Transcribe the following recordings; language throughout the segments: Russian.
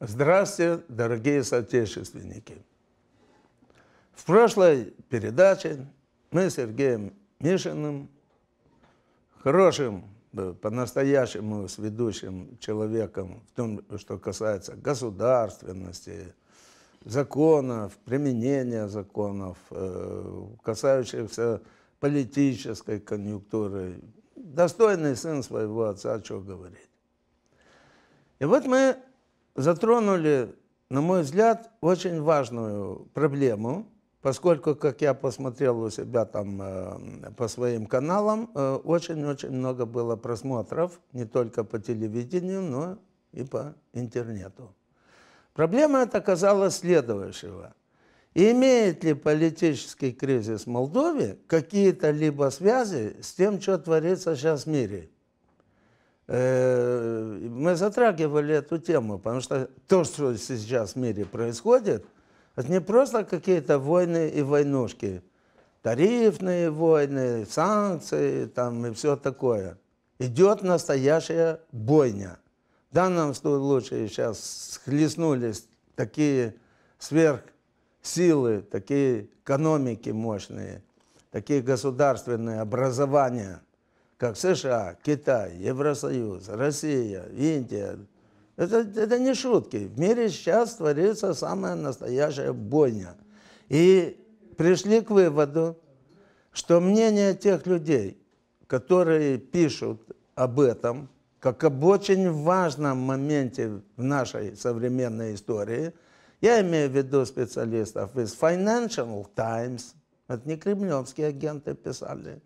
Здравствуйте, дорогие соотечественники! В прошлой передаче мы с Сергеем Мишиным, хорошим Э, по-настоящему с ведущим человеком в том, что касается государственности, законов, применения законов, э, касающихся политической конъюнктуры. Достойный сын своего отца, что говорить. И вот мы затронули, на мой взгляд, очень важную проблему – поскольку, как я посмотрел у себя там э, по своим каналам, э, очень-очень много было просмотров, не только по телевидению, но и по интернету. Проблема эта оказалась следующего. Имеет ли политический кризис в Молдове какие-то либо связи с тем, что творится сейчас в мире? Э, мы затрагивали эту тему, потому что то, что сейчас в мире происходит, это не просто какие-то войны и войнушки. Тарифные войны, санкции там и все такое. Идет настоящая бойня. В данном случае сейчас схлестнулись такие сверхсилы, такие экономики мощные, такие государственные образования, как США, Китай, Евросоюз, Россия, Индия – это, это не шутки. В мире сейчас творится самая настоящая бойня. И пришли к выводу, что мнение тех людей, которые пишут об этом, как об очень важном моменте в нашей современной истории, я имею в виду специалистов из Financial Times, это не кремлевские агенты писали,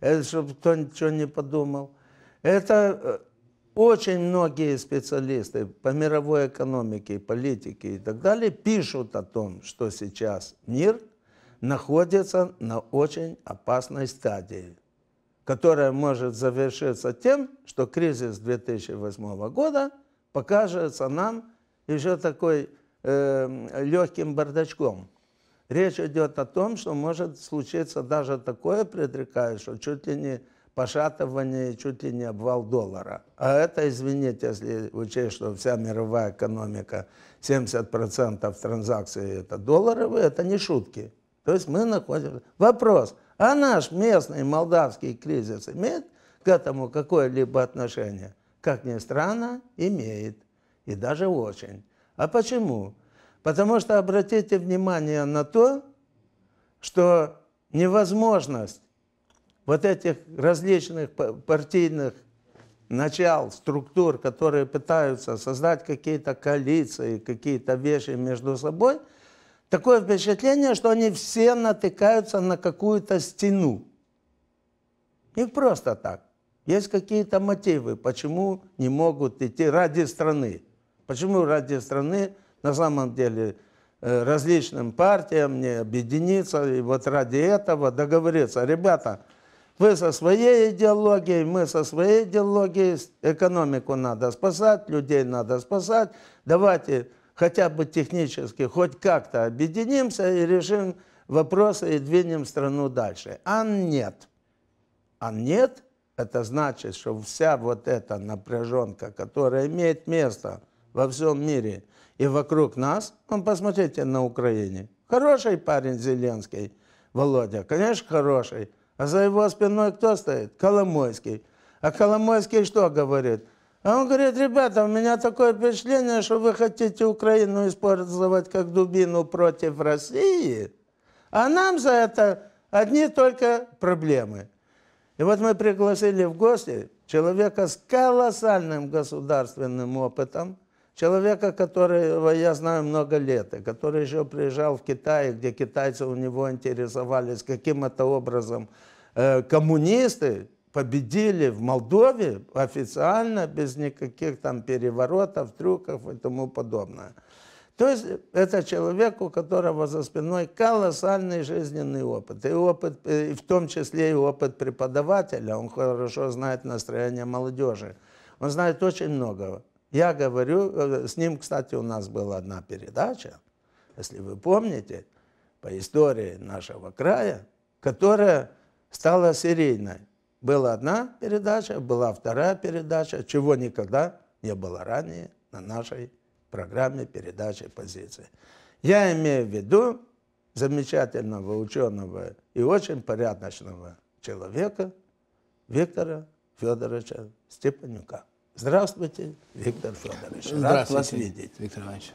это чтобы кто ничего не подумал, это э, очень многие специалисты по мировой экономике, политике и так далее пишут о том, что сейчас мир находится на очень опасной стадии, которая может завершиться тем, что кризис 2008 года покажется нам еще такой э, легким бардачком. Речь идет о том, что может случиться даже такое, предрекает, что чуть ли не пошатывание чуть ли не обвал доллара. А это, извините, если учесть, что вся мировая экономика, 70% транзакций это долларовые, это не шутки. То есть мы находимся... Вопрос, а наш местный молдавский кризис имеет к этому какое-либо отношение? Как ни странно, имеет. И даже очень. А почему? Потому что обратите внимание на то, что невозможность вот этих различных партийных начал, структур, которые пытаются создать какие-то коалиции, какие-то вещи между собой, такое впечатление, что они все натыкаются на какую-то стену. Не просто так. Есть какие-то мотивы, почему не могут идти ради страны. Почему ради страны на самом деле э, различным партиям не объединиться и вот ради этого договориться. Ребята, вы со своей идеологией, мы со своей идеологией. Экономику надо спасать, людей надо спасать. Давайте хотя бы технически хоть как-то объединимся и решим вопросы и двинем страну дальше. А нет. А нет, это значит, что вся вот эта напряженка, которая имеет место во всем мире и вокруг нас, ну, посмотрите на Украине. Хороший парень Зеленский, Володя, конечно, хороший. А за его спиной кто стоит? Коломойский. А Коломойский что говорит? А он говорит, ребята, у меня такое впечатление, что вы хотите Украину использовать как дубину против России, а нам за это одни только проблемы. И вот мы пригласили в гости человека с колоссальным государственным опытом, человека, которого я знаю много лет, и который еще приезжал в Китай, где китайцы у него интересовались каким это образом Э, коммунисты победили в Молдове официально, без никаких там переворотов, трюков и тому подобное. То есть это человек, у которого за спиной колоссальный жизненный опыт. И опыт, э, и в том числе и опыт преподавателя. Он хорошо знает настроение молодежи. Он знает очень много. Я говорю, э, с ним, кстати, у нас была одна передача, если вы помните, по истории нашего края, которая стала серийной. Была одна передача, была вторая передача, чего никогда не было ранее на нашей программе передачи позиции. Я имею в виду замечательного ученого и очень порядочного человека Виктора Федоровича Степанюка. Здравствуйте, Виктор Федорович. Здравствуйте, Рад вас видеть. Виктор Иванович.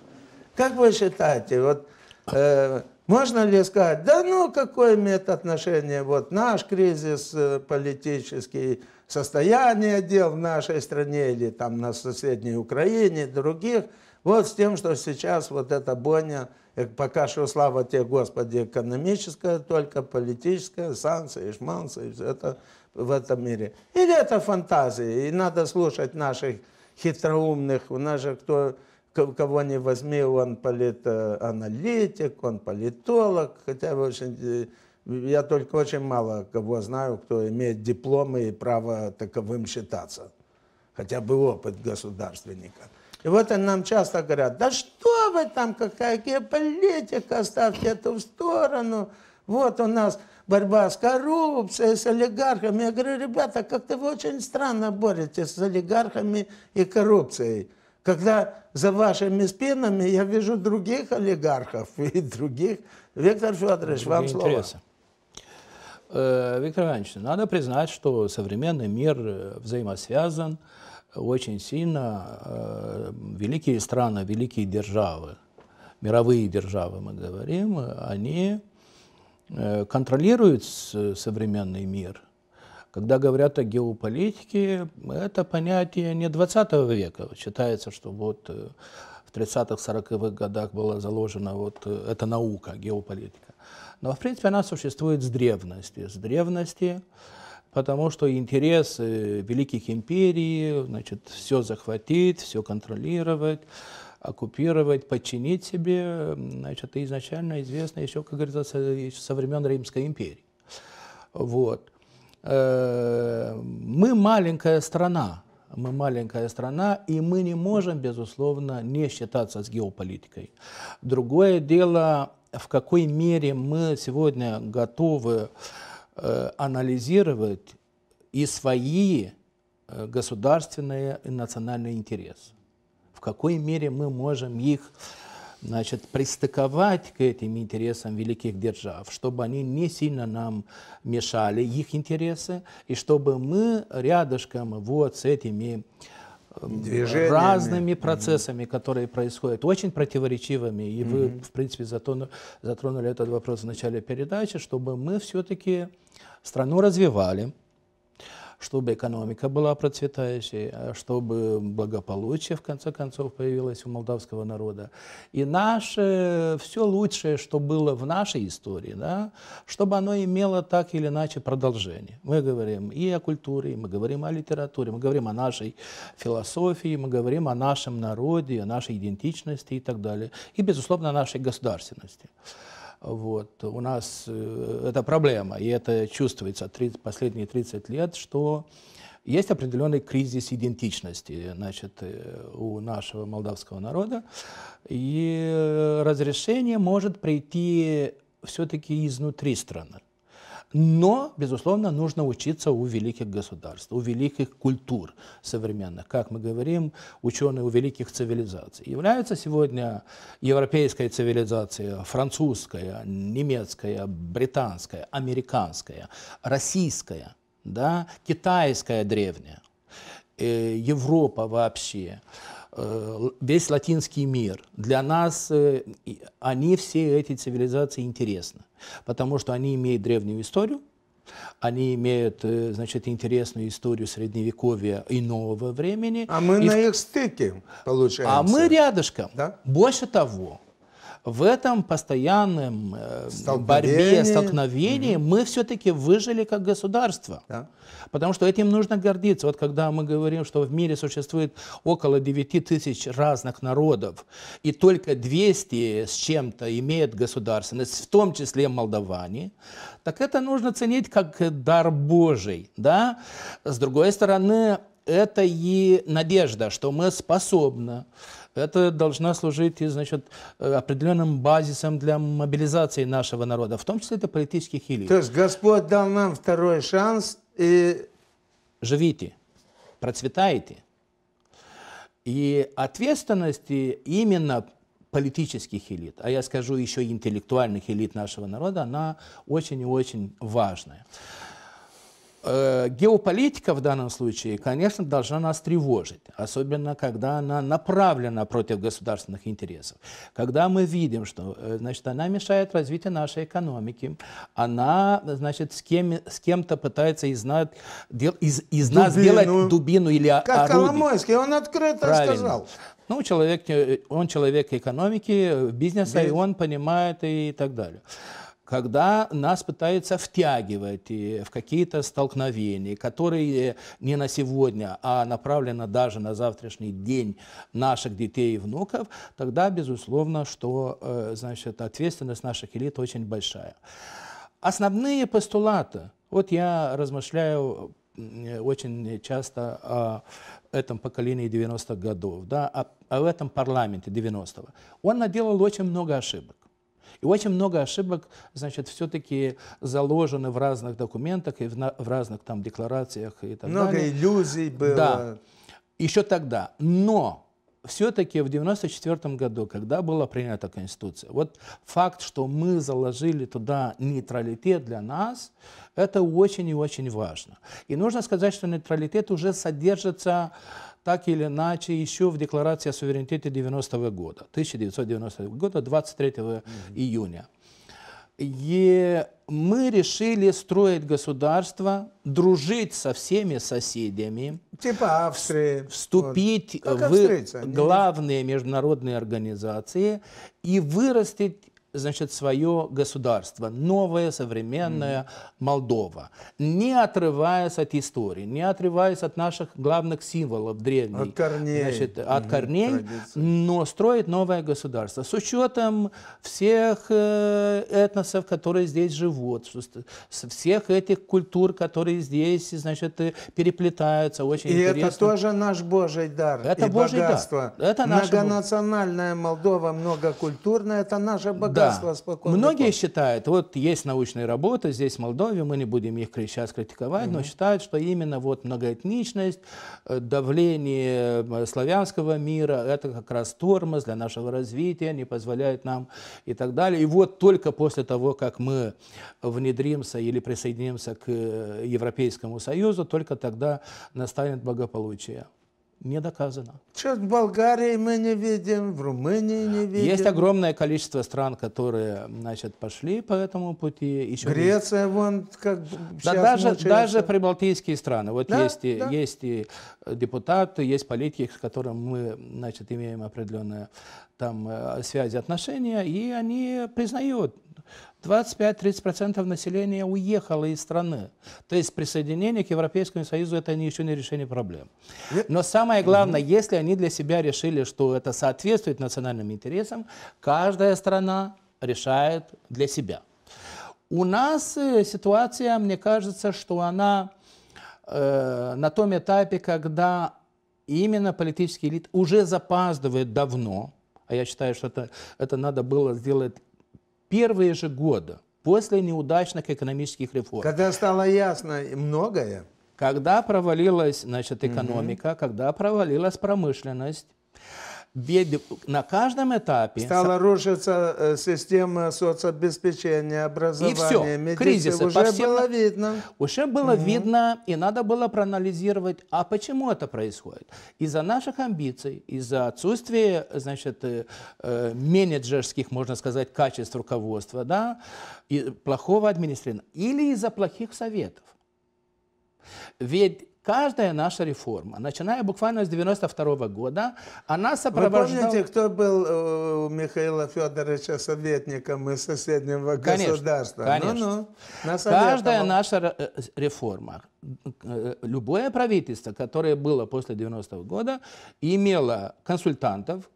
Как вы считаете, вот э, можно ли сказать, да ну, какое имеет отношение вот наш кризис э, политический, состояние дел в нашей стране или там на соседней Украине, других, вот с тем, что сейчас вот эта бойня, э, пока что слава тебе, Господи, экономическая, только политическая, санкции, шманцы, все это в этом мире. Или это фантазии, и надо слушать наших хитроумных, у нас же кто кого не возьми, он политаналитик, он политолог, хотя очень, э, я только очень мало кого знаю, кто имеет дипломы и право таковым считаться, хотя бы опыт государственника. И вот они нам часто говорят, да что вы там, какая геополитика, оставьте эту в сторону, вот у нас борьба с коррупцией, с олигархами. Я говорю, ребята, как-то вы очень странно боретесь с олигархами и коррупцией когда за вашими спинами я вижу других олигархов и других. Виктор Федорович, вам слово. Интересы. Э, Виктор Иванович, надо признать, что современный мир э, взаимосвязан очень сильно. Э, великие страны, великие державы, мировые державы мы говорим, они контролируют современный мир – когда говорят о геополитике, это понятие не 20 века. Считается, что вот э, в 30-40-х годах была заложена вот э, эта наука, геополитика. Но, в принципе, она существует с древности. С древности, потому что интерес великих империй, значит, все захватить, все контролировать, оккупировать, подчинить себе, значит, это изначально известно еще, как говорится, со времен Римской империи. Вот. Э, мы маленькая страна, мы маленькая страна, и мы не можем, безусловно, не считаться с геополитикой. Другое дело, в какой мере мы сегодня готовы э, анализировать и свои э, государственные и национальные интересы. В какой мере мы можем их значит, пристыковать к этим интересам великих держав, чтобы они не сильно нам мешали, их интересы, и чтобы мы рядышком вот с этими эм, Движениями. разными процессами, mm которые происходят, очень противоречивыми. И mm вы, в принципе, затронули, затронули этот вопрос в начале передачи, чтобы мы все-таки страну развивали, чтобы экономика была процветающей, э, чтобы благополучие, в конце концов, появилось у молдавского народа. И наше, все лучшее, что было в нашей истории, да, чтобы оно имело так или иначе продолжение. Мы говорим и о культуре, мы говорим о литературе, мы говорим о нашей философии, мы говорим о нашем народе, о нашей идентичности и так далее. И, безусловно, о нашей государственности. Вот. У нас э, это проблема, и это чувствуется 30, последние 30 лет, что есть определенный кризис идентичности значит, э, у нашего молдавского народа, и э, разрешение может прийти все-таки изнутри страны. Но, безусловно, нужно учиться у великих государств, у великих культур современных. Как мы говорим, ученые у великих цивилизаций. Является сегодня европейская цивилизация, французская, немецкая, британская, американская, российская, да, китайская древняя, э, Европа вообще. Э, весь латинский мир. Для нас э, они все эти цивилизации интересны, потому что они имеют древнюю историю, они имеют, э, значит, интересную историю средневековья и нового времени. А мы и на их стыке, получается. А мы рядышком. Да? Больше того, в этом постоянном э, столкновении. борьбе, столкновении угу. мы все-таки выжили как государство. Да. Потому что этим нужно гордиться. Вот когда мы говорим, что в мире существует около 9 тысяч разных народов, и только 200 с чем-то имеют государственность, в том числе молдаване, так это нужно ценить как дар Божий. Да? С другой стороны, это и надежда, что мы способны это должна служить значит, э, определенным базисом для мобилизации нашего народа, в том числе это политических элит. То есть Господь дал нам второй шанс и... Живите, процветайте. И ответственности именно политических элит, а я скажу еще и интеллектуальных элит нашего народа, она очень и очень важная. Э, геополитика в данном случае, конечно, должна нас тревожить, особенно когда она направлена против государственных интересов. Когда мы видим, что э, значит, она мешает развитию нашей экономики, она значит, с, кем, с кем-то пытается из, нас, из, из дубину. нас сделать дубину или как орудие. Как Коломойский, он открыто Правильно. сказал. Ну, человек, э, он человек экономики, бизнеса, Бизнес. и он понимает и так далее когда нас пытаются втягивать в какие-то столкновения, которые не на сегодня, а направлены даже на завтрашний день наших детей и внуков, тогда, безусловно, что э, значит, ответственность наших элит очень большая. Основные постулаты. Вот я размышляю очень часто о этом поколении 90-х годов, да, о, о этом парламенте 90-го. Он наделал очень много ошибок. И очень много ошибок, значит, все-таки заложены в разных документах и в, на, в разных там декларациях и так много далее. Много иллюзий было. Да, еще тогда. Но все-таки в 1994 году, когда была принята Конституция, вот факт, что мы заложили туда нейтралитет для нас, это очень и очень важно. И нужно сказать, что нейтралитет уже содержится так или иначе еще в Декларации о суверенитете 90 -го года, 1990 года, 23 mm -hmm. июня. И мы решили строить государство, дружить со всеми соседями. Типа Австрии. Вступить вот. в австрийцы. главные международные организации и вырастить значит, свое государство, новое, современное mm-hmm. Молдова, не отрываясь от истории, не отрываясь от наших главных символов древних, от корней, значит, от mm-hmm. корней но строит новое государство с учетом всех э, этносов, которые здесь живут, всех этих культур, которые здесь, значит, э, переплетаются, очень И интересно. это тоже наш Божий дар это и Божий богатство. Дар. Это наше Многонациональная Молдова, многокультурная, это наше богатство. Да выросла Многие веков. считают, вот есть научные работы здесь, в Молдове, мы не будем их сейчас критиковать, угу. но считают, что именно вот многоэтничность, э, давление э, славянского мира, это как раз тормоз для нашего развития, не позволяет нам и так далее. И вот только после того, как мы внедримся или присоединимся к э, Европейскому Союзу, только тогда настанет благополучие не доказано. Сейчас в Болгарии мы не видим, в Румынии не видим. Есть огромное количество стран, которые, значит, пошли по этому пути. Еще Греция, не... вон, как да, даже, даже прибалтийские страны. Вот да, есть, да. И, есть и депутаты, есть политики, с которыми мы, значит, имеем определенные там э, связи, отношения, и они признают 25-30% населения уехало из страны. То есть присоединение к Европейскому Союзу это еще не решение проблем. Но самое главное, если они для себя решили, что это соответствует национальным интересам, каждая страна решает для себя. У нас э, ситуация, мне кажется, что она э, на том этапе, когда именно политический элит уже запаздывает давно, а я считаю, что это, это надо было сделать первые же годы после неудачных экономических реформ. Когда стало ясно многое. Когда провалилась значит, экономика, угу. когда провалилась промышленность на каждом этапе. Стала рушиться э, система соцобеспечения, образования, медицины. Кризисы уже всем, было видно. Уже было угу. видно, и надо было проанализировать, а почему это происходит. Из-за наших амбиций, из-за отсутствия, значит, э, э, менеджерских, можно сказать, качеств руководства, да, и плохого администрирования, или из-за плохих советов. Ведь Каждая наша реформа, начиная буквально с 92 -го года, она сопровождала... Вы помните, кто был э, у Михаила Федоровича советником из соседнего конечно, государства? Конечно. Ну, Каждая наша э, э, реформа, любое правительство, которое было после 90 -го года, имело консультантов,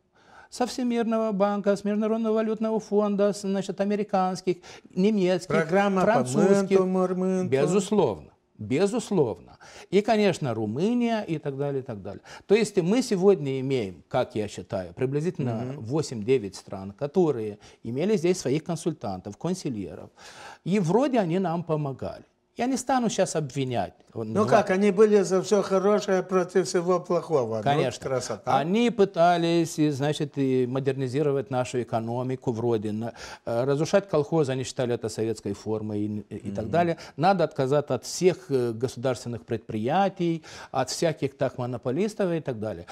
со Всемирного банка, с Международного валютного фонда, с, значит, американских, немецких, Программа французских. По менту, Безусловно. Безусловно. И, конечно, Румыния и так далее, и так далее. То есть мы сегодня имеем, как я считаю, приблизительно mm-hmm. 8-9 стран, которые имели здесь своих консультантов, консильеров. И вроде они нам помогали. Я не стану сейчас обвинять. Ну Два... как, они были за все хорошее против всего плохого. Ну, Конечно. Ну, красота. Они пытались, значит, и модернизировать нашу экономику вроде. Э, разрушать колхозы, они считали это советской формой и, и mm-hmm. так далее. Надо отказаться от всех э, государственных предприятий, от всяких так монополистов и так далее.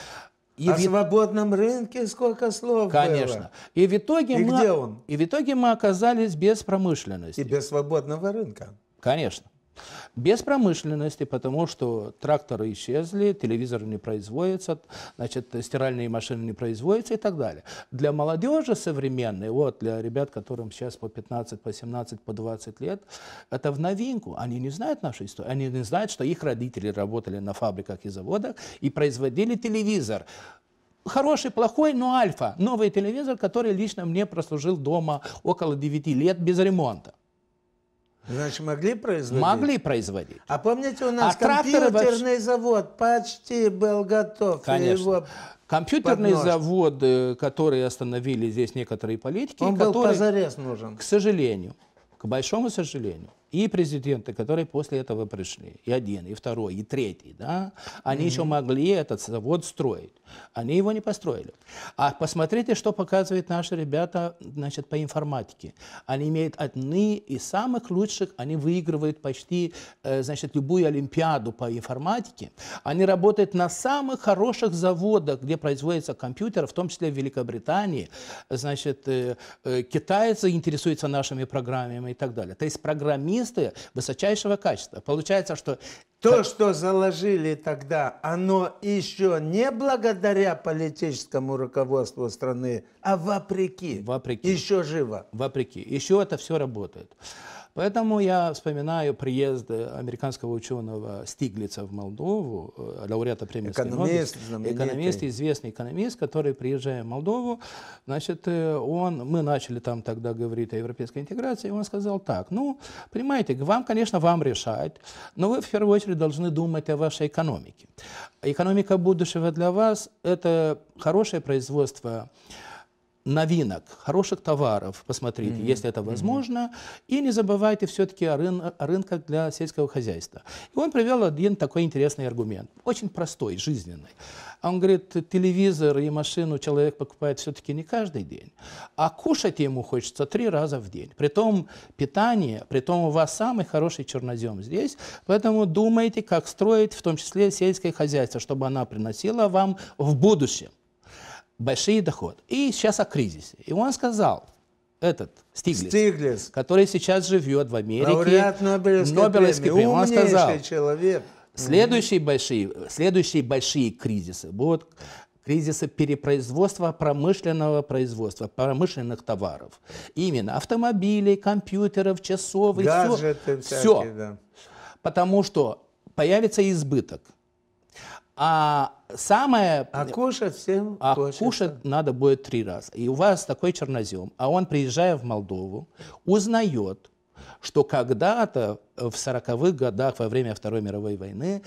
И О в... свободном рынке сколько слов Конечно. Было. И, в итоге и мы... где он? И в итоге мы оказались без промышленности. И без свободного рынка. Конечно. Без промышленности, потому что тракторы исчезли, телевизоры не производятся, значит, стиральные машины не производятся и так далее. Для молодежи современной, вот для ребят, которым сейчас по 15, по 17, по 20 лет, это в новинку. Они не знают нашей истории, они не знают, что их родители работали на фабриках и заводах и производили телевизор хороший, плохой, но альфа. Новый телевизор, который лично мне прослужил дома около 9 лет без ремонта. Значит, могли производить? Могли производить. А помните, у нас а компьютерный вообще... завод почти был готов. Конечно. Его Компьютерные подножки. заводы, остановили здесь некоторые политики. Он которые, был позарез нужен. К сожалению, к большому сожалению и президенты, которые после этого пришли, и один, и второй, и третий, да, они mm-hmm. еще могли этот завод строить. Они его не построили. А посмотрите, что показывают наши ребята, значит, по информатике. Они имеют одни из самых лучших, они выигрывают почти, э, значит, любую олимпиаду по информатике. Они работают на самых хороших заводах, где производятся компьютеры, в том числе в Великобритании. Значит, э, э, китайцы интересуются нашими программами и так далее. То есть программист доказательства высочайшего качества. Получается, что... То, как... что заложили тогда, оно еще не благодаря политическому руководству страны, а вопреки. Вопреки. Еще живо. Вопреки. Еще это все работает. Поэтому я вспоминаю приезд американского ученого Стиглица в Молдову, э, лауреата премии Экономист, экономист, известный экономист, который, приезжая в Молдову, значит, э, он, мы начали там тогда говорить о европейской интеграции, и он сказал так, ну, понимаете, вам, конечно, вам решать, но вы в первую очередь должны думать о вашей экономике. Экономика будущего для вас – это хорошее производство, новинок, хороших товаров, посмотрите, mm-hmm. если это возможно, mm-hmm. и не забывайте все-таки о, рын- о рынках для сельского хозяйства. И он привел один такой интересный аргумент, очень простой, жизненный. Он говорит, телевизор и машину человек покупает все-таки не каждый день, а кушать ему хочется три раза в день. Притом питание, притом у вас самый хороший чернозем здесь, поэтому думайте, как строить в том числе сельское хозяйство, чтобы она приносила вам в будущем большие доходы. И сейчас о кризисе. И он сказал, этот Стиглиц, Стиглиц. который сейчас живет в Америке, лауреат Нобелевской, Нобелевской премии, он сказал, человек. Следующие большие, следующие большие кризисы будут кризисы перепроизводства промышленного производства, промышленных товаров. Именно автомобилей, компьютеров, часов и все. Всякие, все. Да. Потому что появится избыток. А самое... А кушать всем а кушать. кушать надо будет три раза. И у вас такой чернозем. А он, приезжая в Молдову, узнает, что когда-то э, в 40-х годах во время Второй мировой войны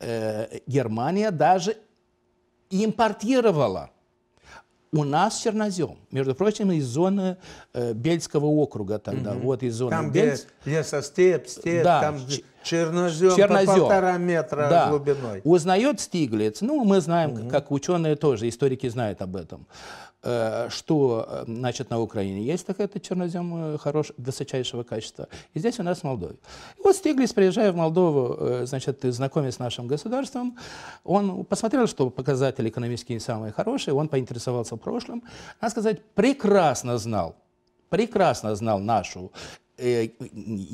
э, Германия даже импортировала у нас чернозем. Между прочим, из зоны э, Бельского округа тогда. Угу. Вот из зоны там, Бельц... где лесостеп, степ, да. там чернозем, чернозем по полтора метра да. глубиной. Узнает Стиглиц. Ну, мы знаем, угу. как ученые тоже, историки знают об этом. Э, что э, значит на Украине есть такая то чернозем хорош, высочайшего качества. И здесь у нас в Молдове. И вот Стиглиц, приезжая в Молдову, э, значит, знакомясь с нашим государством, он посмотрел, что показатели экономические самые хорошие, он поинтересовался прошлым, надо сказать, прекрасно знал прекрасно знал нашу Э,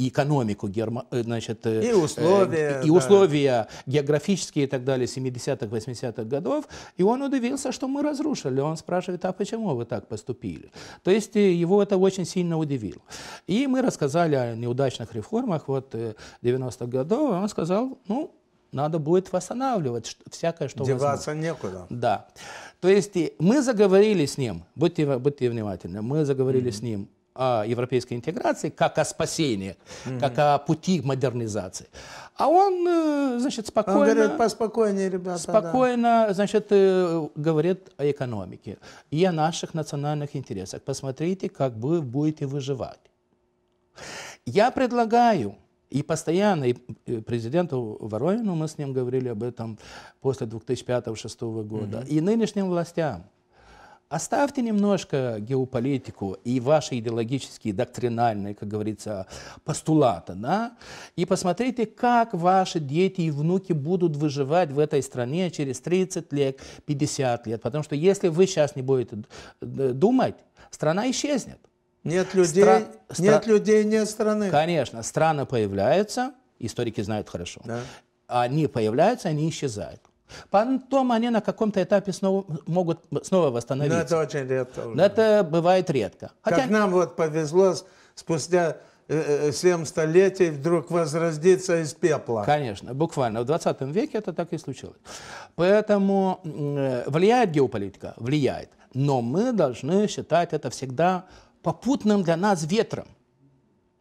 экономику, Герма, э, значит, э, и условия, и условия географические и так далее 70-х, 80-х годов, и он удивился, что мы разрушили. Он спрашивает, а почему вы так поступили? То есть его это очень сильно удивило. И мы рассказали о неудачных реформах вот 90-х годов, и он сказал, ну, надо будет восстанавливать всякое, что Деваться возможно. некуда. Да. То есть мы заговорили с ним, будьте, будьте внимательны, мы заговорили mm-hmm. с ним о европейской интеграции, как о спасении, угу. как о пути модернизации. А он, э, значит, спокойно... Он говорит, поспокойнее, ребята. Спокойно, да. значит, э, говорит о экономике и о наших национальных интересах. Посмотрите, как вы будете выживать. Я предлагаю, и постоянно и э, президенту Воронину, мы с ним говорили об этом после 2005-2006 года, угу. и нынешним властям, Оставьте немножко геополитику и ваши идеологические, доктринальные, как говорится, постулаты, да, и посмотрите, как ваши дети и внуки будут выживать в этой стране через 30 лет, 50 лет. Потому что если вы сейчас не будете думать, страна исчезнет. Нет людей, Стра... нет, стра... людей нет страны. Конечно, страны появляются, историки знают хорошо. Да. Они появляются, они исчезают. Потом они на каком-то этапе снова могут снова восстановиться. Но это очень редко. Уже. Это бывает редко. Хотя... Как нам вот повезло спустя 7 э, э, столетий вдруг возродиться из пепла. Конечно, буквально. В 20 веке это так и случилось. Поэтому э, влияет геополитика? Влияет. Но мы должны считать это всегда попутным для нас ветром.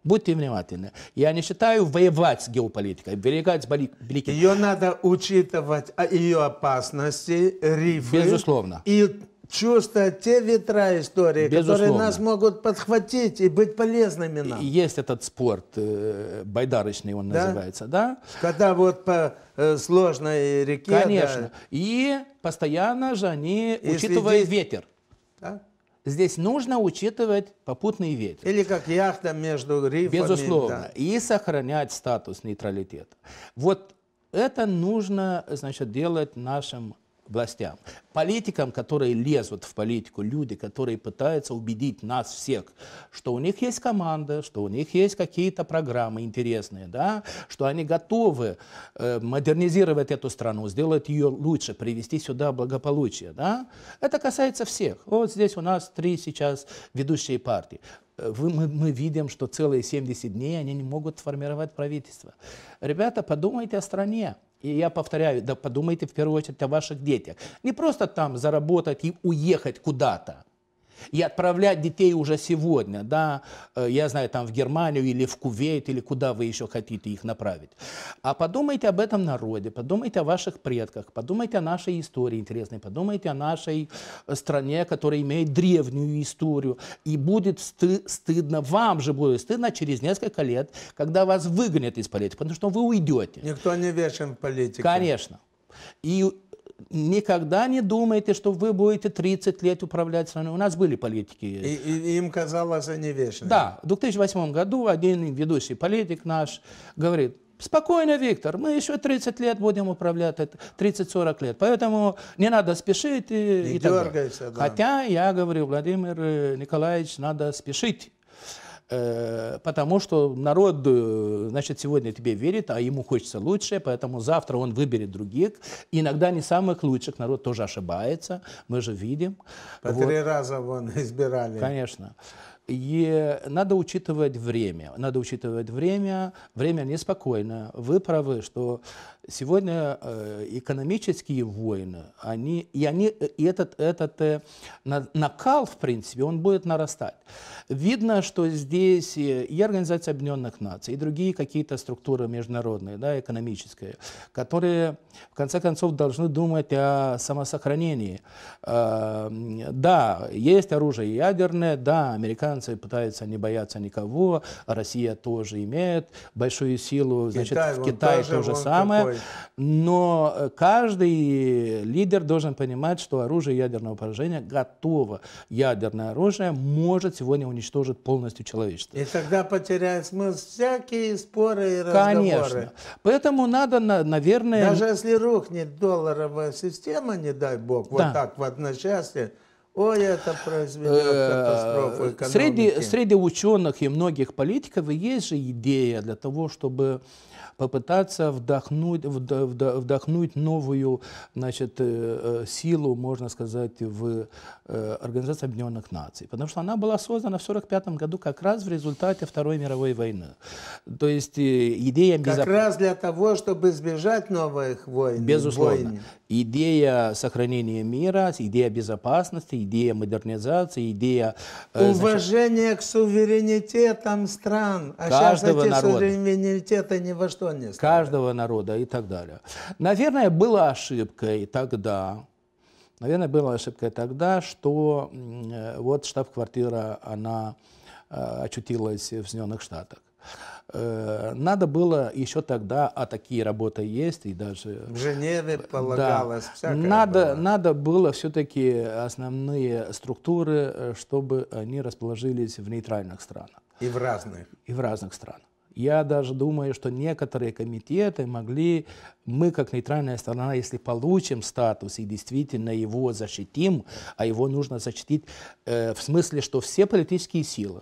Будьте внимательны. Я не считаю воевать с геополитикой, берегать блики. Ее надо учитывать, а ее опасности, рифы. Безусловно. И чувствовать те ветра истории, Безусловно. которые нас могут подхватить и быть полезными нам. И есть этот спорт, э, байдарочный он да? называется, да? Когда вот по э, сложной реке... Конечно. Да. И постоянно же они и учитывают следить. ветер. Да? здесь нужно учитывать попутный ветер. Или как яхта между рифами. Безусловно. Да. И сохранять статус нейтралитета. Вот это нужно, значит, делать нашим властям. Политикам, которые лезут в политику, люди, которые пытаются убедить нас всех, что у них есть команда, что у них есть какие-то программы интересные, да, что они готовы э, модернизировать эту страну, сделать ее лучше, привести сюда благополучие. Да. Это касается всех. Вот здесь у нас три сейчас ведущие партии. Э, вы, мы, мы видим, что целые 70 дней они не могут формировать правительство. Ребята, подумайте о стране. И я повторяю, да подумайте в первую очередь о ваших детях. Не просто там заработать и уехать куда-то. И отправлять детей уже сегодня, да, э, я знаю, там в Германию или в Кувейт, или куда вы еще хотите их направить. А подумайте об этом народе, подумайте о ваших предках, подумайте о нашей истории интересной, подумайте о нашей э, стране, которая имеет древнюю историю. И будет сты стыдно, вам же будет стыдно через несколько лет, когда вас выгонят из политики, потому что вы уйдете. Никто не вечен в политике. Конечно. И никогда не думайте, что вы будете 30 лет управлять страной. У нас были политики. И, и им казалось, они вечные. Да. В 2008 году один ведущий политик наш говорит, Спокойно, Виктор, мы еще 30 лет будем управлять, 30-40 лет. Поэтому не надо спешить. И, не и дергайся, да. Хотя я говорю, Владимир э, Николаевич, надо спешить. Э, потому что народ, э, значит, сегодня тебе верит, а ему хочется лучшее, поэтому завтра он выберет других. Иногда не самых лучших, народ тоже ошибается, мы же видим. По вот. три раза вон избирали. Конечно. И надо учитывать время. Надо учитывать время. Время неспокойно. Вы правы, что Сегодня э, экономические войны, они, и, они, и этот, этот э, накал, в принципе, он будет нарастать. Видно, что здесь э, и Организация Объединенных Наций, и другие какие-то структуры международные, да, экономические, которые, в конце концов, должны думать о самосохранении. Да, есть оружие ядерное, да, американцы пытаются не бояться никого, Россия тоже имеет большую силу, значит, Китай, в Китае то же самое. Какой но э, каждый лидер должен понимать, что оружие ядерного поражения готово. Ядерное оружие может сегодня уничтожить полностью человечество. И тогда потеряет смысл всякие споры и разговоры. Конечно. Поэтому надо, наверное... Даже если рухнет долларовая система, не дай бог, да. вот так вот на счастье, Ой, это произведет э, катастрофу экономики. Среди, среди ученых и многих политиков есть же идея для того, чтобы попытаться вдохнуть, вдохнуть новую значит, э, э, силу, можно сказать, в э, Организацию Объединенных Наций. Потому что она была создана в 1945 году как раз в результате Второй мировой войны. То есть идея... Как безоп... раз для того, чтобы избежать новых войн. Безусловно. Войн идея сохранения мира, идея безопасности, идея модернизации, идея... Э, Уважение значит, к суверенитетам стран. А каждого сейчас эти народа. суверенитеты ни во что не ставят. Каждого народа и так далее. Наверное, была ошибкой тогда, наверное, была ошибкой тогда, что э, вот штаб-квартира, она э, очутилась в Соединенных Штатах. Э, надо было еще тогда, а такие работы есть, и даже... В Женеве полагалось да, надо, была. надо было все-таки основные структуры, э, чтобы они расположились в нейтральных странах. И в разных. И в разных странах. Я даже думаю, что некоторые комитеты могли, мы как нейтральная сторона, если получим статус и действительно его защитим, а его нужно защитить э, в смысле, что все политические силы,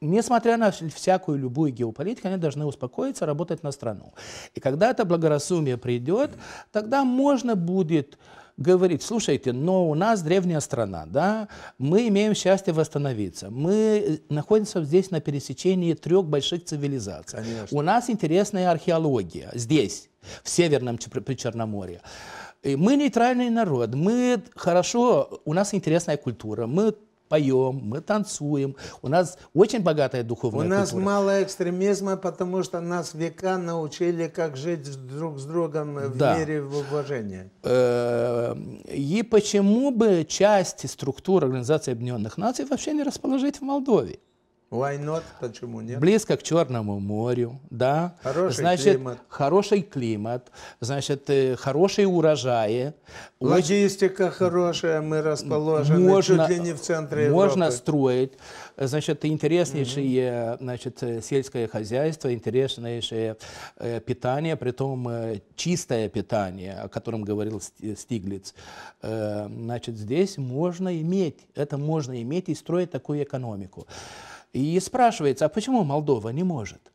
несмотря на всякую любую геополитику, они должны успокоиться, работать на страну. И когда это благоразумие придет, тогда можно будет говорить, слушайте, но у нас древняя страна, да, мы имеем счастье восстановиться, мы э, находимся здесь на пересечении трех больших цивилизаций. Конечно. У нас интересная археология здесь, в Северном Причерноморье. И мы нейтральный народ, мы хорошо, у нас интересная культура, мы поем, мы танцуем. У нас очень богатая духовная У культура. нас мало экстремизма, потому что нас века научили, как жить друг с другом да. в мире в уважении. Э, и почему бы часть структуры Организации Объединенных Наций вообще не расположить в Молдове? Why not? Почему нет? Близко к Черному морю, да. Хороший значит, климат. Хороший климат, значит, э, хорошие урожаи. Логистика очень... хорошая, мы расположены можно, чуть ли не в центре Европы. Можно строить, значит, интереснейшее, угу. значит, э, сельское хозяйство, интереснейшее э, питание, при притом чистое питание, о котором говорил Стиглиц. Значит, здесь можно иметь, это можно иметь и строить такую экономику. И спрашивается, а почему Молдова не может?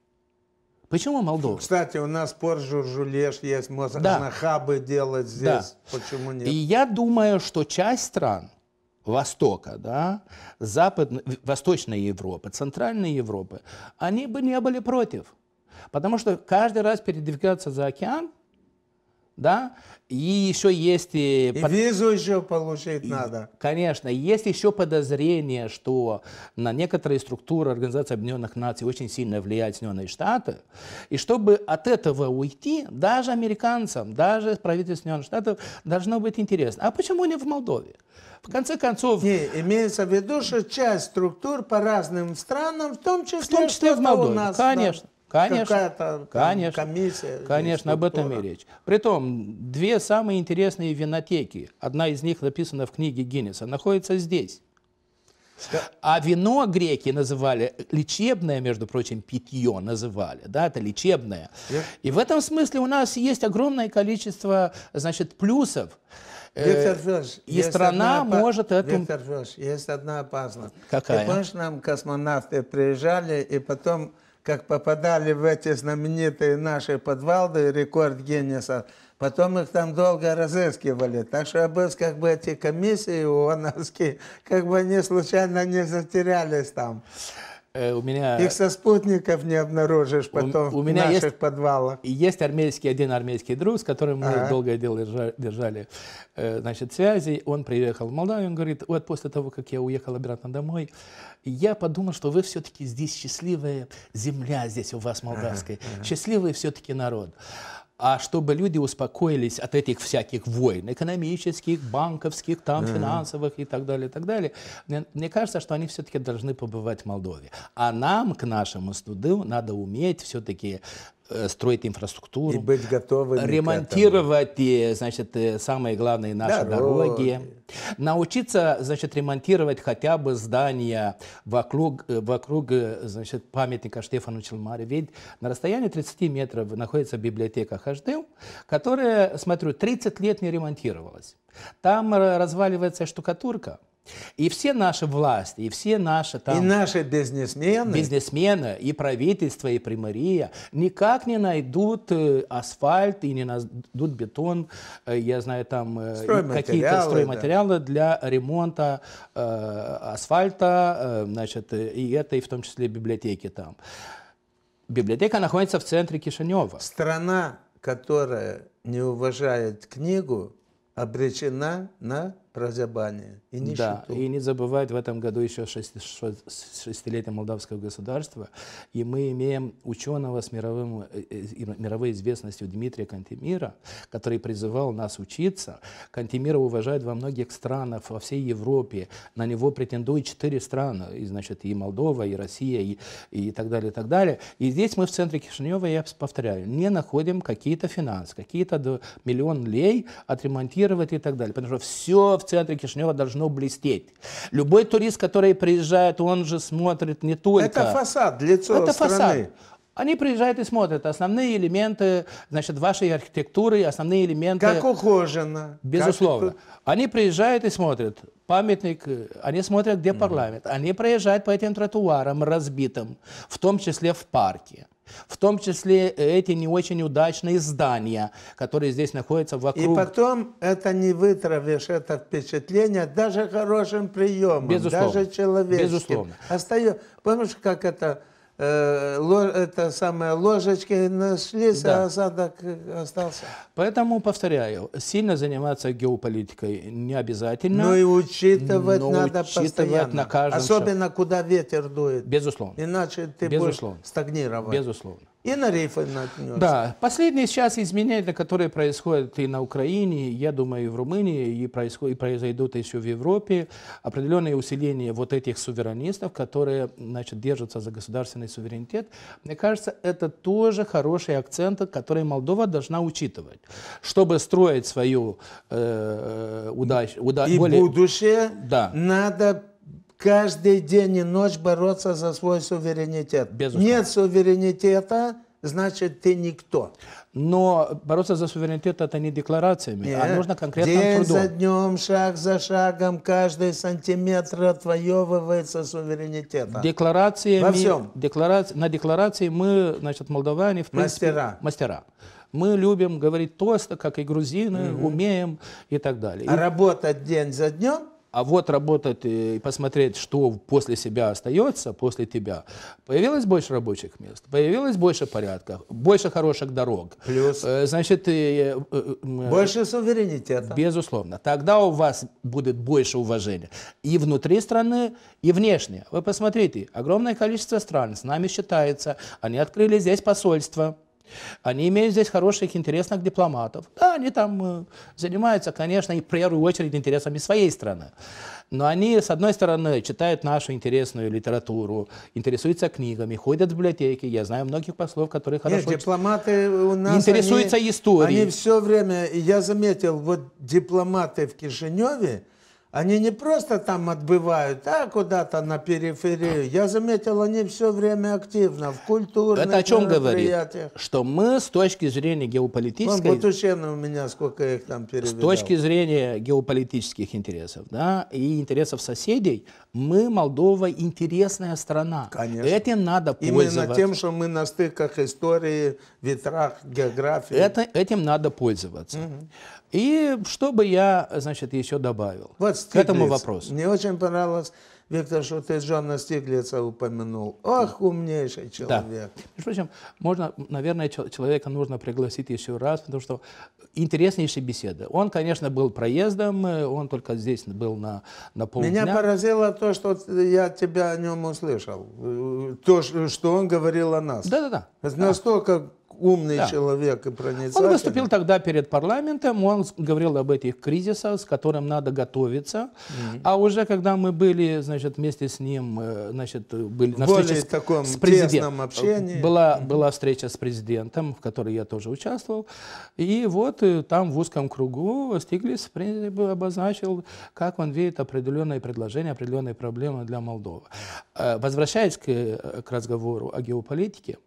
Почему Молдова? Кстати, у нас поржур-жулеш есть, можно да. хабы делать здесь. Да. Почему нет? И я думаю, что часть стран Востока, да, Запад, Восточной Европы, Центральной Европы, они бы не были против. Потому что каждый раз передвигаться за океан да, и еще есть... И под... визу еще получить и, надо. Конечно, есть еще подозрение, что на некоторые структуры Организации Объединенных Наций очень сильно влияют Соединенные Штаты, и чтобы от этого уйти, даже американцам, даже правительству Соединенных Штатов должно быть интересно. А почему не в Молдове? В конце концов... Не, имеется в виду, что часть структур по разным странам, в том числе, в, том числе в Молдове, у нас. Конечно. Да. Конечно, там, конечно, комиссия. Конечно, об этом и речь. Притом, две самые интересные винотеки, одна из них написана в книге Гиннеса, находится здесь. А вино греки называли лечебное, между прочим, питье называли, да, это лечебное. И в этом смысле у нас есть огромное количество, значит, плюсов. Э, Виктор Федорович, и страна одна, может эту... Виктор Федорович, есть одна опасность. Какая? Ты помнишь, нам космонавты приезжали, и потом как попадали в эти знаменитые наши подвалы, рекорд Гиннеса, потом их там долго разыскивали. Так что обыск, как бы эти комиссии ООНовские, как бы они случайно не затерялись там. Э, у меня... Их со спутников не обнаружишь потом у, у меня в наших есть, подвалах. И есть армейский, один армейский друг, с которым мы ага. долгое дело держали, держали э, значит, связи. Он приехал в Молдавию, он говорит, вот после того, как я уехал обратно домой, я подумал, что вы все-таки здесь счастливая земля, здесь у вас молдавская, ага, ага. счастливый все-таки народ а чтобы люди успокоились от этих всяких войн, экономических, банковских, там, mm-hmm. финансовых и так далее, и так далее. Мне, мне кажется, что они все-таки должны побывать в Молдове. А нам, к нашему студу, надо уметь все-таки Э, строить инфраструктуру, и быть ремонтировать, значит, э, самые главные наши дороги. дороги, научиться, значит, ремонтировать хотя бы здания вокруг, э, вокруг значит, памятника Штефану Челмаре. Ведь на расстоянии 30 метров находится библиотека Хаждев, которая, смотрю, 30 лет не ремонтировалась. Там разваливается штукатурка, и все наши власти, и все наши там... И наши бизнесмены. Бизнесмены, и правительство, и примария никак не найдут э, асфальт и не найдут бетон, э, я знаю, там э, какие-то стройматериалы да. для ремонта э, асфальта, э, значит, и это, и в том числе библиотеки там. Библиотека находится в центре Кишинева. Страна, которая не уважает книгу, обречена на прозябания и нищету. Да, и не забывать в этом году еще шести, шестилетие молдавского государства. И мы имеем ученого с мировым, э, э, мировой известностью Дмитрия Кантемира, который призывал нас учиться. Кантемира уважают во многих странах, во всей Европе. На него претендуют четыре страны, и, значит, и Молдова, и Россия, и, и так далее, и так далее. И здесь мы в центре Кишинева, я повторяю, не находим какие-то финансы, какие-то миллион лей отремонтировать и так далее. Потому что все в в центре Кишинева должно блестеть. Любой турист, который приезжает, он же смотрит не только... Это фасад, лицо Это страны. фасад. Они приезжают и смотрят основные элементы, значит, вашей архитектуры, основные элементы. Как ухожено. Безусловно. Как... Они приезжают и смотрят памятник, э, они смотрят, где mm парламент. Они проезжают по этим тротуарам разбитым, в том числе в парке в том числе эти не очень удачные здания, которые здесь находятся вокруг. И потом это не вытравишь, это впечатление, даже хорошим приемом, Безусловно. даже человеческим. Безусловно. Остаю... Помнишь, как это Э, это самое, ложечки нашлись, да. а осадок э, остался. Поэтому, повторяю, сильно заниматься геополитикой не обязательно. Но и учитывать но надо учитывать постоянно. На Особенно, шаг. куда ветер дует. Безусловно. Иначе ты Безусловно. будешь стагнировать. Безусловно. И на рейфы наткнется. Да, последние сейчас изменения, которые происходят и на Украине, я думаю, и в Румынии, и, происходят, и произойдут еще в Европе, определенные усиления вот этих суверенистов, которые значит, держатся за государственный суверенитет, мне кажется, это тоже хороший акцент, который Молдова должна учитывать, чтобы строить свою э, удачу. Уда, и более... будущее да. надо каждый день и ночь бороться за свой суверенитет. Безусловно. Нет суверенитета, значит ты никто. Но бороться за суверенитет это не декларациями, а Нет. а нужно конкретным день трудом. за днем, шаг за шагом, каждый сантиметр отвоевывается суверенитета. Декларациями, Во всем. Деклара... На декларации мы, значит, молдаване, в принципе... Мастера. Мастера. Мы любим говорить тосто, как и грузины, угу. умеем и так далее. А и... работать день за днем – а вот работать и посмотреть, что после себя остается, после тебя, появилось больше рабочих мест, появилось больше порядка, больше хороших дорог. Плюс. Э, значит, э, э, больше суверенитета. Безусловно. Тогда у вас будет больше уважения. И внутри страны, и внешне. Вы посмотрите, огромное количество стран с нами считается, они открыли здесь посольство они имеют здесь хороших, интересных дипломатов. Да, они там э, занимаются, конечно, и в первую очередь интересами своей страны. Но они, с одной стороны, читают нашу интересную литературу, интересуются книгами, ходят в библиотеки. Я знаю многих послов, которые хорошо... Нет, дипломаты у нас... Интересуются историей. Они все время... Я заметил, вот дипломаты в Кишиневе, они не просто там отбывают, а куда-то на периферию. Я заметил, они все время активно в культурных Это о чем говорит? Что мы с точки зрения геополитической... Вон Батушена у меня сколько их там переведал. С точки зрения геополитических интересов да, и интересов соседей, мы, Молдова, интересная страна. Конечно. Этим надо пользоваться. Именно тем, что мы на стыках истории, ветрах, географии. Это, этим надо пользоваться. Угу. И что бы я, значит, еще добавил вот к этому вопросу? Мне очень понравилось, Виктор, что ты Джона Стиглица упомянул. Ох, умнейший человек. Да. Между прочим, можно, наверное, человека нужно пригласить еще раз, потому что интереснейшая беседа. Он, конечно, был проездом, э, он только здесь был на, на полдня. Меня поразило то, что я тебя о нем услышал. Э, то, что он говорил о нас. Да-да-да. Настолько умный да. человек и проницательный. Он выступил тогда перед парламентом, он говорил об этих кризисах, с которым надо готовиться. mm А уже когда мы были, значит, вместе с ним, э, значит, были в на встрече с, таком с президентом, общении. Была, mm была встреча с президентом, в которой я тоже участвовал. И вот э, там в узком кругу стиглис в принципе, обозначил, как он видит определенные предложения, определенные проблемы для Молдовы. Э, возвращаясь к, к разговору о геополитике,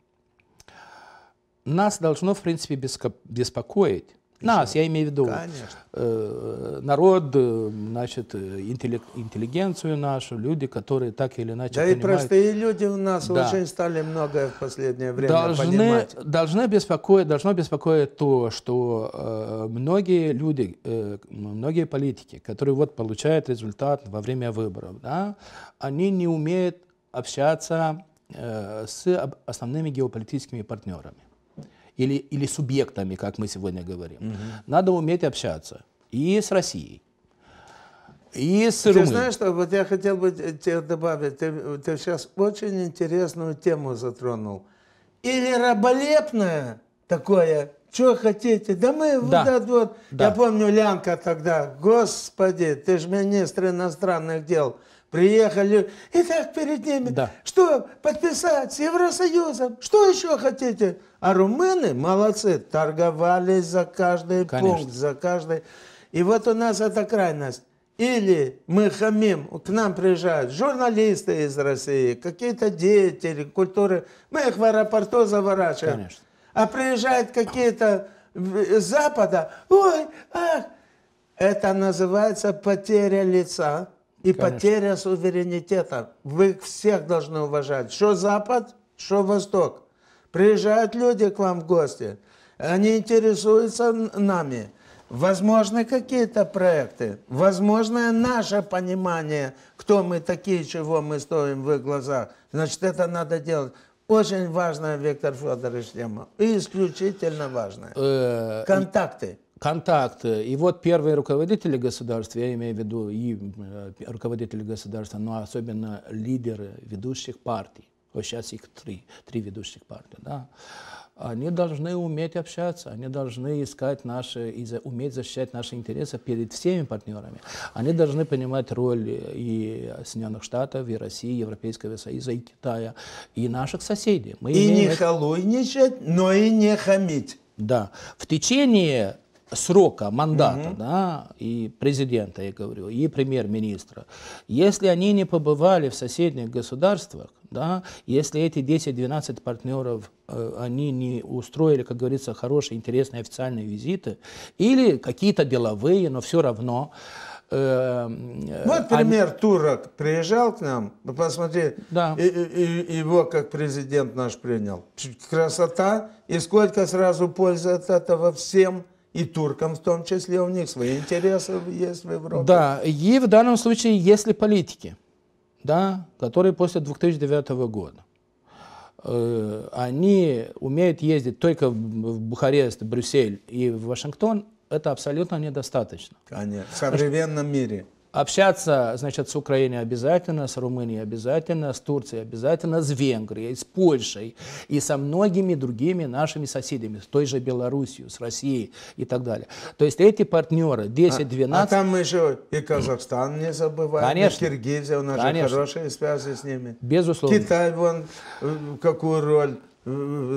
нас должно, в принципе, беспокоить. Нас, я имею в виду Конечно. Э, народ, э, значит, э, интелли, интеллигенцию нашу, люди, которые так или иначе Да понимают, и простые люди у нас да. очень стали многое в последнее время должны, понимать. Должны беспокоить, должно беспокоить то, что э, многие люди, э, многие политики, которые вот получают результат во время выборов, да, они не умеют общаться э, с основными геополитическими партнерами или, или субъектами, как мы сегодня говорим. Угу. Надо уметь общаться и с Россией, и с Румынией. Ты знаешь, что вот я хотел бы тебе добавить, ты, ты сейчас очень интересную тему затронул. Или раболепное такое, что хотите, да мы да. вот это вот. Да. Я помню Лянка тогда, господи, ты же министр иностранных дел приехали, и так перед ними, да. что подписать с Евросоюзом, что еще хотите? А румыны, молодцы, торговались за каждый Конечно. пункт, за каждый. И вот у нас эта крайность. Или мы хамим, к нам приезжают журналисты из России, какие-то деятели культуры, мы их в аэропорту заворачиваем. Конечно. А приезжают какие-то с Запада, ой, ах, это называется потеря лица и потеря суверенитета. Вы всех должны уважать. Что Запад, что Восток. Приезжают люди к вам в гости. Они интересуются нами. Возможны какие-то проекты. Возможно наше понимание, кто мы такие, чего мы стоим в их глазах. Значит, это надо делать. Очень важная, Виктор Федорович, тема. И исключительно важная. Э, Контакты контакты. И вот первые руководители государства, я имею в виду и э, руководители государства, но особенно лидеры ведущих партий, вот сейчас их три, три ведущих партии, да, они должны уметь общаться, они должны искать наши, и за, уметь защищать наши интересы перед всеми партнерами. Они должны понимать роль и Соединенных Штатов, и России, и Европейского Союза, и Китая, и наших соседей. Мы и не это... холодничать, но и не хамить. Да. В течение срока мандата, угу. да, и президента, я говорю, и премьер-министра, если они не побывали в соседних государствах, да, если эти 10-12 партнеров, э, они не устроили, как говорится, хорошие, интересные официальные визиты, или какие-то деловые, но все равно, э, э, вот пример, они... Турок приезжал к нам, посмотри, да. и, и, его как президент наш принял. Красота, и сколько сразу пользы от этого всем и туркам в том числе, у них свои интересы есть в Европе. Да, и в данном случае если политики, да, которые после 2009 года, э, они умеют ездить только в, в Бухарест, Брюссель и в Вашингтон, это абсолютно недостаточно. Конечно, в современном мире. Общаться, значит, с Украиной обязательно, с Румынией обязательно, с Турцией обязательно, с Венгрией, с Польшей и со многими другими нашими соседями, с той же Белоруссией, с Россией и так далее. То есть эти партнеры 10-12... А, а там мы же и Казахстан не забываем, Конечно. и Киргизия, у нас Конечно. же хорошие связи с ними. Безусловно. Китай, вон, э, какую роль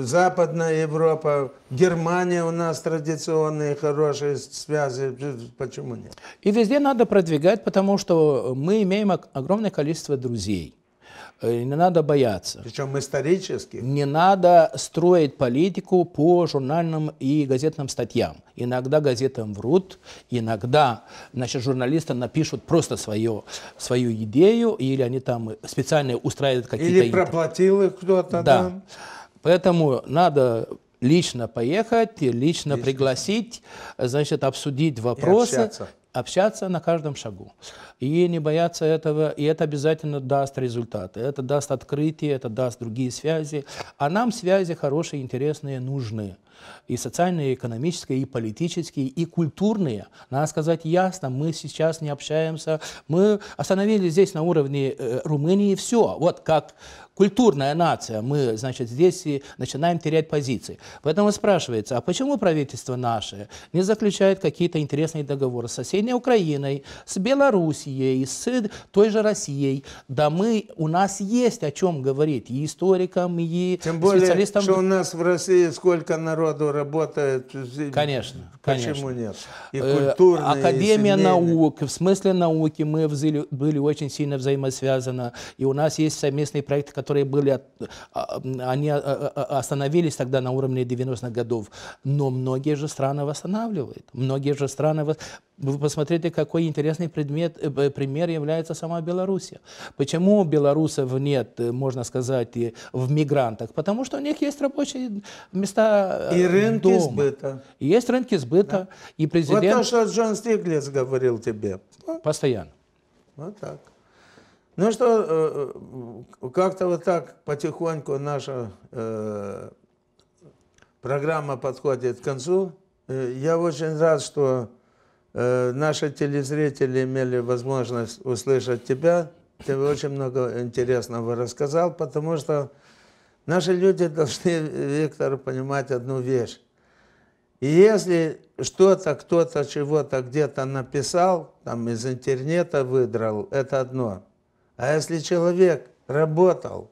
Западная Европа, Германия у нас традиционные хорошие связи, э, почему нет? И везде надо продвигать, потому что мы имеем огромное количество друзей. Э, не надо бояться. Причем исторически. Не надо строить политику по журнальным и газетным статьям. Иногда газетам врут, иногда значит, журналисты напишут просто свое, свою идею, или они там специально устраивают какие-то... Или проплатил их кто-то, да. да. Поэтому надо лично поехать, лично, лично. пригласить, значит, обсудить вопросы. И общаться. общаться на каждом шагу. И не бояться этого, и это обязательно даст результаты. Это даст открытие, это даст другие связи. А нам связи хорошие, интересные, нужны и социальные, и экономические, и политические, и культурные. Надо сказать ясно, мы сейчас не общаемся, мы остановились здесь на уровне э, Румынии, все. Вот как культурная нация, мы, значит, здесь и начинаем терять позиции. Поэтому спрашивается, а почему правительство наше не заключает какие-то интересные договоры с соседней Украиной, с Белоруссией, с той же Россией? Да мы, у нас есть о чем говорить и историкам, и специалистам. Тем более, специалистам. что у нас в России сколько народ народу работает. Конечно. Почему конечно. нет? И э, культурные, Академия и наук, в смысле науки мы взяли, были очень сильно взаимосвязаны. И у нас есть совместные проекты, которые были, а, они а, а, остановились тогда на уровне 90-х годов. Но многие же страны восстанавливают. Многие же страны... Вы посмотрите, какой интересный предмет, э, пример является сама Беларусь. Почему белорусов нет, э, можно сказать, в мигрантах? Потому что у них есть рабочие места. И и рынки дома. сбыта. И есть рынки сбыта. Да. И президент... Вот то, что Джон Стиглиц говорил тебе. Постоянно. Вот так. Ну что, э, э, как-то вот так потихоньку наша э, программа подходит к концу. Я очень рад, что наши телезрители имели возможность услышать тебя. Ты очень много интересного рассказал, потому что Наши люди должны, э, Виктор, понимать одну вещь. И если что-то, кто-то чего-то где-то написал, там из интернета выдрал, это одно. А если человек работал,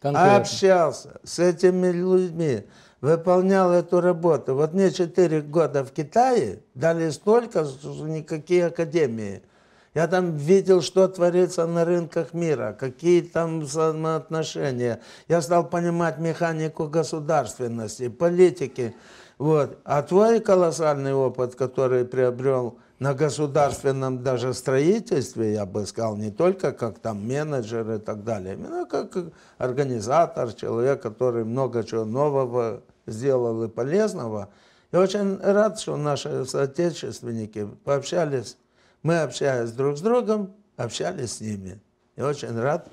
Конкретно. общался с этими людьми, выполнял эту работу. Вот мне 4 года в Китае дали столько, что никакие академии – я там видел, что творится на рынках мира, какие там взаимоотношения. Я стал понимать механику государственности, политики. Вот. А твой колоссальный опыт, который приобрел на государственном даже строительстве, я бы сказал, не только как там менеджер и так далее, именно как организатор, человек, который много чего нового сделал и полезного. Я очень рад, что наши соотечественники пообщались мы, общались друг с другом, общались с ними. И очень рад.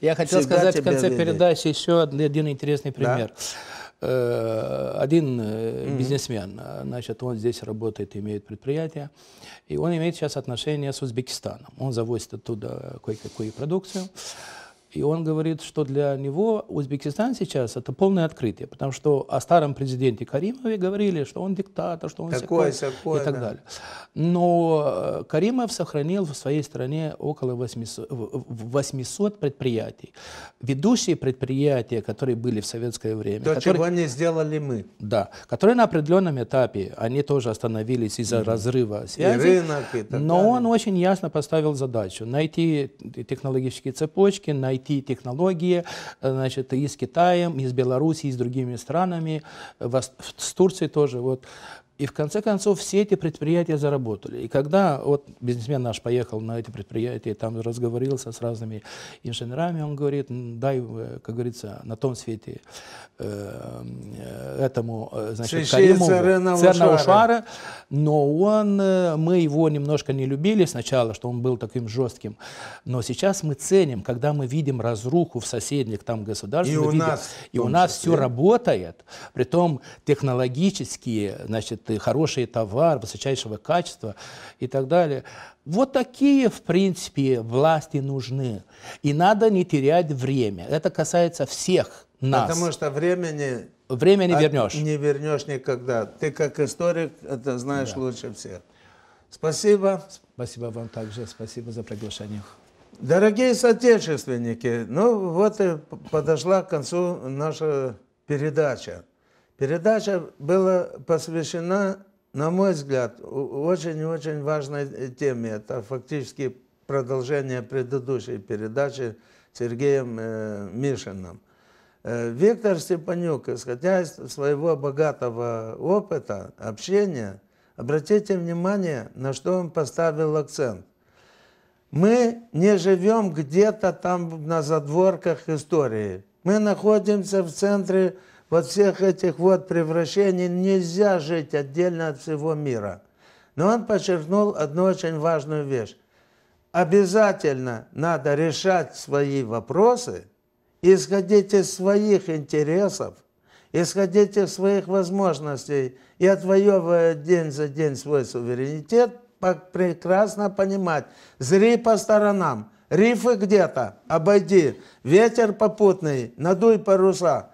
Я хотел сказать в конце видеть. передачи еще один интересный пример. Да? Э, один mm-hmm. бизнесмен, э, значит, он здесь работает, имеет предприятие, и он имеет сейчас отношения с Узбекистаном. Он завозит оттуда кое-какую продукцию. И он говорит, что для него Узбекистан сейчас это полное открытие, потому что о старом президенте Каримове говорили, что он диктатор, что он такой, и так да. далее. Но э, Каримов сохранил в своей стране около 800, 800 предприятий. Ведущие предприятия, которые были в советское время. То, которые, чего не сделали мы. Да, которые на определенном этапе, они тоже остановились из-за mm-hmm. разрыва связи. И рынок, и так но далее. он очень ясно поставил задачу найти технологические цепочки, найти IT-технологии э, значит, и с Китаем, и с Белоруссией, и с другими странами, э, с Турцией тоже. Вот. И в конце концов все эти предприятия заработали. И когда вот бизнесмен наш поехал на эти предприятия, там разговорился с разными инженерами, он говорит, дай, э, как говорится, на том свете э, э этому, э, значит, Каримову, Цернаушара. Но он, мы его немножко не любили сначала, что он был таким жестким. Но сейчас мы ценим, когда мы видим разруху в соседних там государствах. И у нас. И у нас все работает. при том технологические, значит, хороший товар высочайшего качества и так далее. Вот такие, в принципе, власти нужны. И надо не терять время. Это касается всех нас. Потому что времени... время не вернешь. Не вернешь никогда. Ты как историк это знаешь да. лучше всех. Спасибо. Спасибо вам также. Спасибо за приглашение. Дорогие соотечественники, ну вот и подошла к концу наша передача. Передача была посвящена, на мой взгляд, очень-очень важной теме. Это фактически продолжение предыдущей передачи Сергеем э, Мишиным. Э, Виктор Степанюк, исходя из своего богатого опыта общения, обратите внимание, на что он поставил акцент. Мы не живем где-то там на задворках истории. Мы находимся в центре вот всех этих вот превращений нельзя жить отдельно от всего мира. Но он подчеркнул одну очень важную вещь. Обязательно надо решать свои вопросы, исходить из своих интересов, исходить из своих возможностей и отвоевывая день за день свой суверенитет, прекрасно понимать, зри по сторонам, рифы где-то, обойди, ветер попутный, надуй паруса –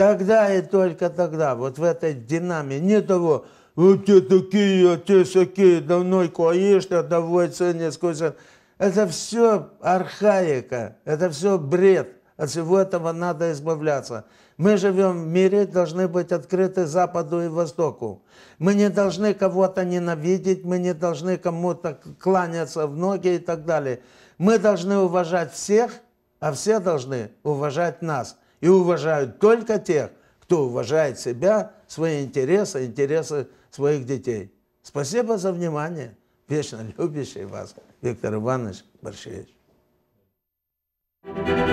Тогда и только тогда, вот в этой динамике не того, вот те такие, а те всякие, давно коишься, а давай цене, сколько... Это все архаика, это все бред. От всего этого надо избавляться. Мы живем в мире, должны быть открыты Западу и Востоку. Мы не должны кого-то ненавидеть, мы не должны кому-то кланяться в ноги и так далее. Мы должны уважать всех, а все должны уважать нас и уважают только тех, кто уважает себя, свои интересы, интересы своих детей. Спасибо за внимание. Вечно любящий вас Виктор Иванович Борщевич. thank you